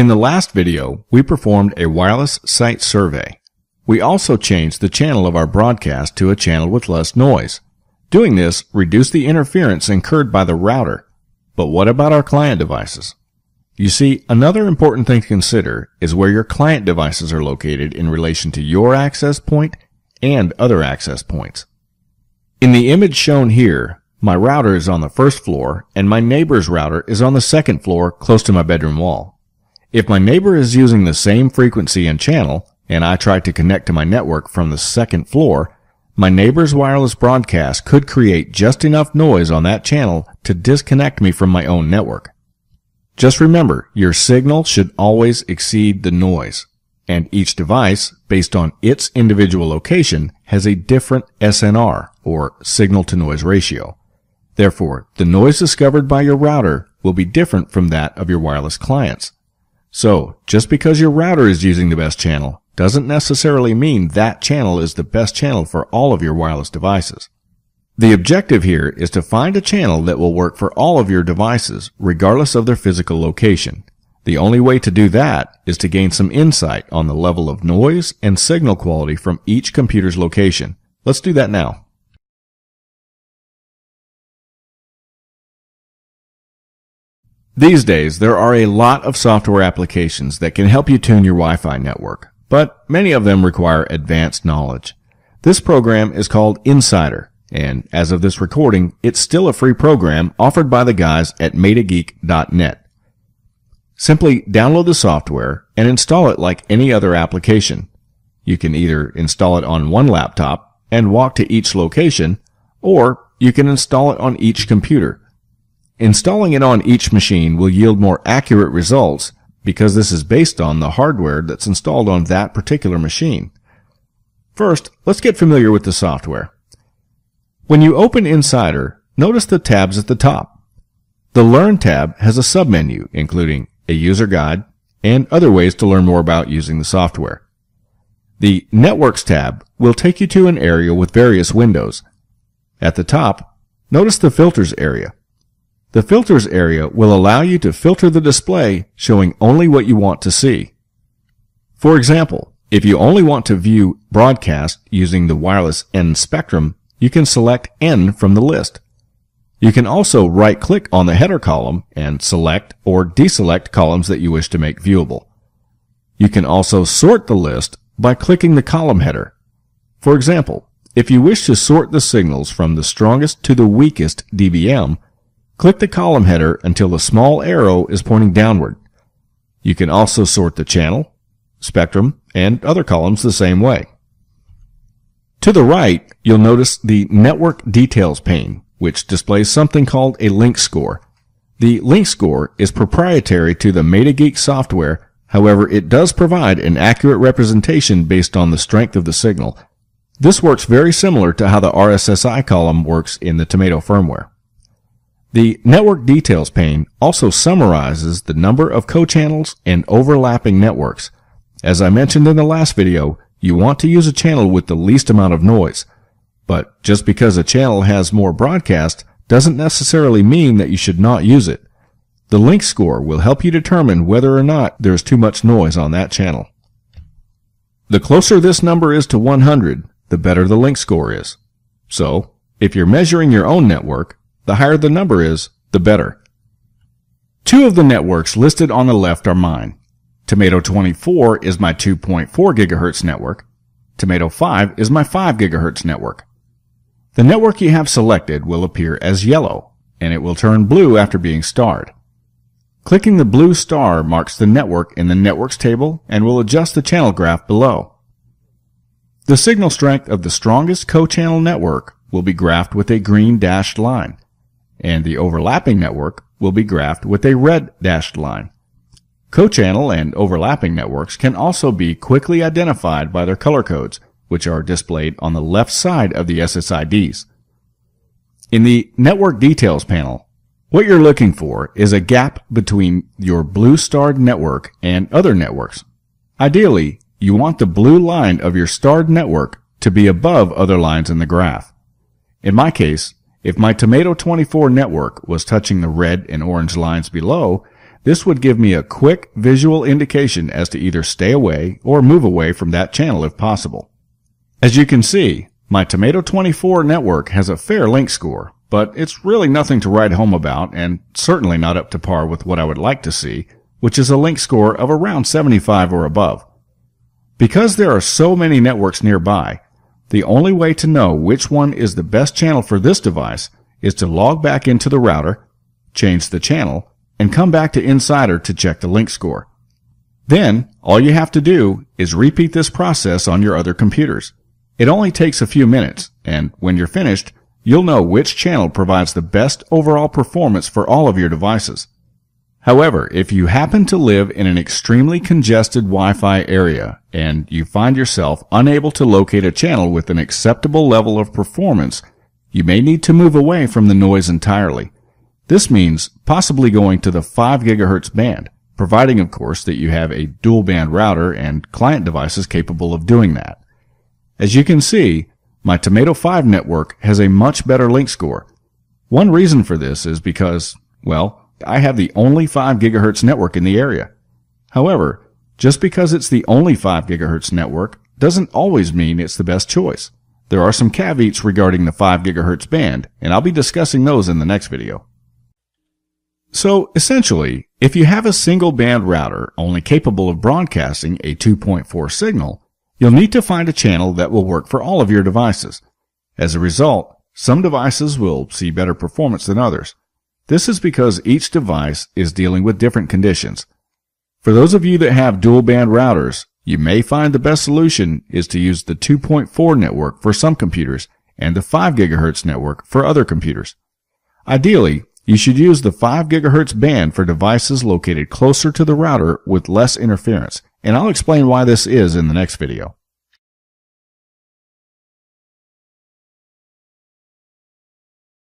In the last video, we performed a wireless site survey. We also changed the channel of our broadcast to a channel with less noise. Doing this reduced the interference incurred by the router. But what about our client devices? You see, another important thing to consider is where your client devices are located in relation to your access point and other access points. In the image shown here, my router is on the first floor and my neighbor's router is on the second floor close to my bedroom wall. If my neighbor is using the same frequency and channel, and I try to connect to my network from the second floor, my neighbor's wireless broadcast could create just enough noise on that channel to disconnect me from my own network. Just remember, your signal should always exceed the noise, and each device, based on its individual location, has a different SNR, or signal-to-noise ratio. Therefore, the noise discovered by your router will be different from that of your wireless clients. So, just because your router is using the best channel doesn't necessarily mean that channel is the best channel for all of your wireless devices. The objective here is to find a channel that will work for all of your devices, regardless of their physical location. The only way to do that is to gain some insight on the level of noise and signal quality from each computer's location. Let's do that now. These days, there are a lot of software applications that can help you tune your Wi-Fi network, but many of them require advanced knowledge. This program is called Insider, and as of this recording, it's still a free program offered by the guys at metageek.net. Simply download the software and install it like any other application. You can either install it on one laptop and walk to each location, or you can install it on each computer. Installing it on each machine will yield more accurate results because this is based on the hardware that's installed on that particular machine. First, let's get familiar with the software. When you open Insider, notice the tabs at the top. The Learn tab has a submenu, including a user guide and other ways to learn more about using the software. The Networks tab will take you to an area with various windows. At the top, notice the Filters area. The Filters area will allow you to filter the display showing only what you want to see. For example, if you only want to view broadcast using the wireless N spectrum, you can select N from the list. You can also right-click on the header column and select or deselect columns that you wish to make viewable. You can also sort the list by clicking the column header. For example, if you wish to sort the signals from the strongest to the weakest DBM, Click the column header until the small arrow is pointing downward. You can also sort the channel, spectrum, and other columns the same way. To the right, you'll notice the Network Details pane, which displays something called a link score. The link score is proprietary to the MetaGeek software, however, it does provide an accurate representation based on the strength of the signal. This works very similar to how the RSSI column works in the Tomato firmware. The network details pane also summarizes the number of co-channels and overlapping networks. As I mentioned in the last video, you want to use a channel with the least amount of noise. But just because a channel has more broadcast doesn't necessarily mean that you should not use it. The link score will help you determine whether or not there's too much noise on that channel. The closer this number is to 100, the better the link score is. So, if you're measuring your own network, the higher the number is, the better. Two of the networks listed on the left are mine. Tomato 24 is my 2.4 GHz network. Tomato 5 is my 5 GHz network. The network you have selected will appear as yellow, and it will turn blue after being starred. Clicking the blue star marks the network in the Networks table and will adjust the channel graph below. The signal strength of the strongest co-channel network will be graphed with a green dashed line and the overlapping network will be graphed with a red dashed line. Co-channel and overlapping networks can also be quickly identified by their color codes, which are displayed on the left side of the SSIDs. In the Network Details panel, what you're looking for is a gap between your blue starred network and other networks. Ideally, you want the blue line of your starred network to be above other lines in the graph. In my case, if my Tomato 24 network was touching the red and orange lines below, this would give me a quick visual indication as to either stay away or move away from that channel if possible. As you can see, my Tomato 24 network has a fair link score, but it's really nothing to write home about and certainly not up to par with what I would like to see, which is a link score of around 75 or above. Because there are so many networks nearby, the only way to know which one is the best channel for this device is to log back into the router, change the channel, and come back to Insider to check the link score. Then, all you have to do is repeat this process on your other computers. It only takes a few minutes, and when you're finished, you'll know which channel provides the best overall performance for all of your devices. However, if you happen to live in an extremely congested Wi-Fi area and you find yourself unable to locate a channel with an acceptable level of performance, you may need to move away from the noise entirely. This means possibly going to the 5 GHz band, providing of course that you have a dual band router and client devices capable of doing that. As you can see, my Tomato 5 network has a much better link score. One reason for this is because, well, I have the only 5 gigahertz network in the area. However, just because it's the only 5 gigahertz network doesn't always mean it's the best choice. There are some caveats regarding the 5 gigahertz band, and I'll be discussing those in the next video. So essentially, if you have a single band router only capable of broadcasting a 2.4 signal, you'll need to find a channel that will work for all of your devices. As a result, some devices will see better performance than others. This is because each device is dealing with different conditions. For those of you that have dual band routers, you may find the best solution is to use the 2.4 network for some computers and the 5 GHz network for other computers. Ideally, you should use the 5 GHz band for devices located closer to the router with less interference, and I'll explain why this is in the next video.